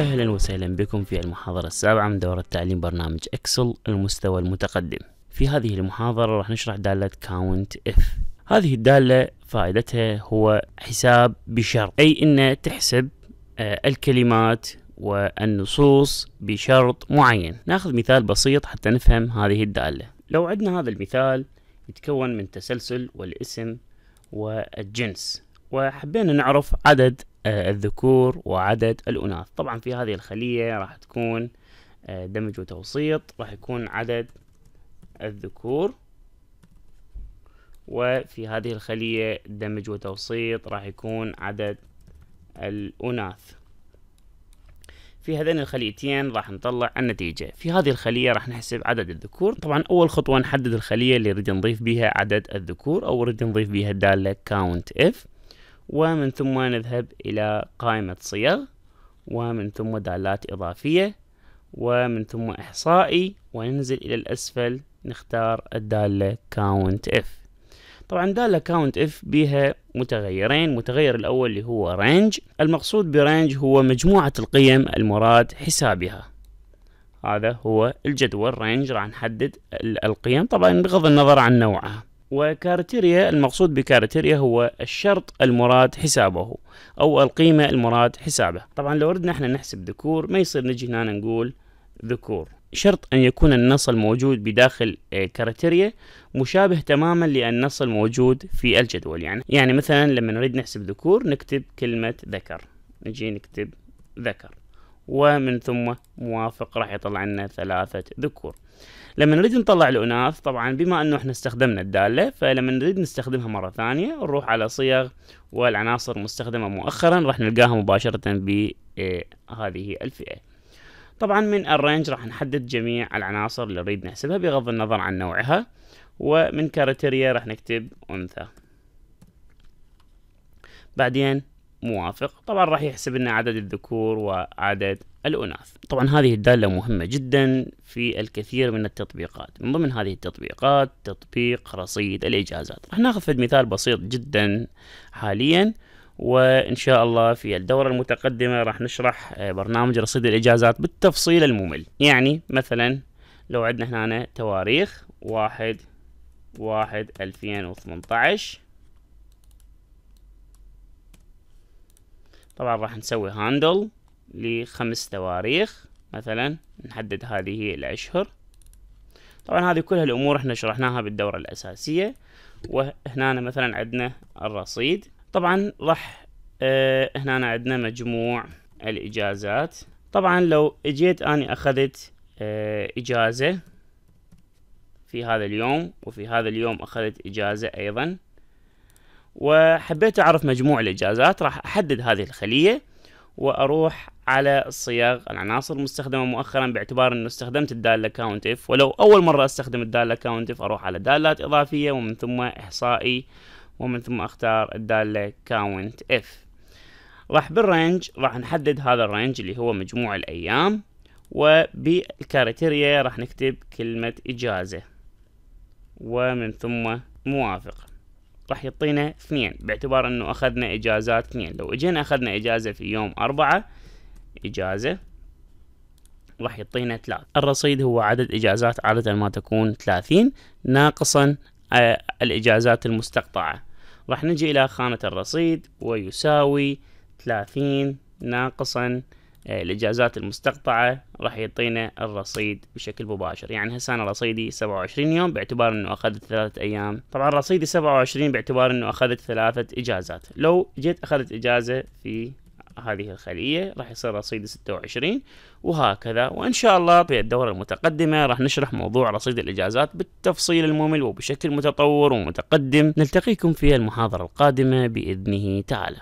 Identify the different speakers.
Speaker 1: أهلا وسهلا بكم في المحاضرة السابعة من دورة تعليم برنامج إكسل المستوى المتقدم في هذه المحاضرة راح نشرح دالة إف هذه الدالة فائدتها هو حساب بشرط أي أن تحسب آه، الكلمات والنصوص بشرط معين ناخذ مثال بسيط حتى نفهم هذه الدالة لو عدنا هذا المثال يتكون من تسلسل والاسم والجنس وحبينا نعرف عدد آه، الذكور وعدد الأناث طبعا في هذه الخلية راح تكون آه، دمج وتوسيط راح يكون عدد الذكور وفي هذه الخلية دمج وتوسيط راح يكون عدد الأناث في هذين الخليتين راح نطلع النتيجة في هذه الخلية راح نحسب عدد الذكور طبعا أول خطوة نحدد الخلية اللي نريد نضيف بها عدد الذكور أو نريد نضيف بها دالة count if ومن ثم نذهب إلى قائمة صيغ ومن ثم دالات إضافية ومن ثم إحصائي وننزل إلى الأسفل نختار الدالة count if طبعا دالة count if بها متغيرين متغير الأول اللي هو range المقصود برانج هو مجموعة القيم المراد حسابها هذا هو الجدول range راح نحدد القيم طبعا بغض النظر عن نوعها وكارتيريا المقصود بكارتيريا هو الشرط المراد حسابه أو القيمة المراد حسابه طبعا لو أردنا احنا نحسب ذكور ما يصير نجي هنا نقول ذكور شرط أن يكون النص الموجود بداخل آه، كارتيريا مشابه تماما للنص الموجود في الجدول يعني يعني مثلا لما نريد نحسب ذكور نكتب كلمة ذكر نجي نكتب ذكر ومن ثم موافق راح يطلع لنا ثلاثة ذكور لما نريد نطلع الأناث طبعا بما أنه احنا استخدمنا الدالة فلما نريد نستخدمها مرة ثانية نروح على صيغ والعناصر المستخدمة مؤخرا راح نلقاها مباشرة بهذه إيه، الفئة طبعا من الرينج راح نحدد جميع العناصر اللي نريد نحسبها بغض النظر عن نوعها ومن كاريتيريا راح نكتب أنثى بعدين موافق طبعا راح يحسب لنا عدد الذكور وعدد الأناث طبعا هذه الدالة مهمة جدا في الكثير من التطبيقات من ضمن هذه التطبيقات تطبيق رصيد الإجازات راح ناخذ مثال بسيط جدا حاليا وإن شاء الله في الدورة المتقدمة راح نشرح برنامج رصيد الإجازات بالتفصيل الممل يعني مثلا لو عندنا هنا تواريخ واحد واحد ألفين طبعا راح نسوي هاندل لخمس تواريخ مثلا نحدد هذه الأشهر طبعا هذه كل هالأمور احنا شرحناها بالدورة الأساسية وهنا مثلا عندنا الرصيد طبعا راح اه هنا عندنا مجموع الإجازات طبعا لو اجيت أني أخذت اه إجازة في هذا اليوم وفي هذا اليوم أخذت إجازة أيضا وحبيت أعرف مجموع الإجازات راح أحدد هذه الخلية وأروح على صياغ العناصر المستخدمة مؤخرا باعتبار أنه استخدمت الدالة count if ولو أول مرة استخدم الدالة count if أروح على دالات إضافية ومن ثم إحصائي ومن ثم أختار الدالة count if راح بالرينج راح نحدد هذا الرينج اللي هو مجموع الأيام وبالكاريتيريا راح نكتب كلمة إجازة ومن ثم موافق راح يعطينا اثنين باعتبار انه اخذنا اجازات اثنين لو اجينا اخذنا اجازة في يوم اربعة اجازة راح يعطينا ثلاث الرصيد هو عدد اجازات عادة ما تكون ثلاثين ناقصا آه، الاجازات المستقطعة راح نجي الى خانة الرصيد ويساوي ثلاثين ناقصا آه، الاجازات المستقطعه راح يعطينا الرصيد بشكل مباشر يعني هسه انا رصيدي 27 يوم باعتبار انه اخذت ثلاثه ايام طبعا رصيدي 27 باعتبار انه اخذت ثلاثه اجازات لو جيت اخذت اجازه في هذه الخلية راح يصير رصيد 26 وهكذا وإن شاء الله في الدورة المتقدمة راح نشرح موضوع رصيد الإجازات بالتفصيل الممل وبشكل متطور ومتقدم نلتقيكم في المحاضرة القادمة بإذنه تعالى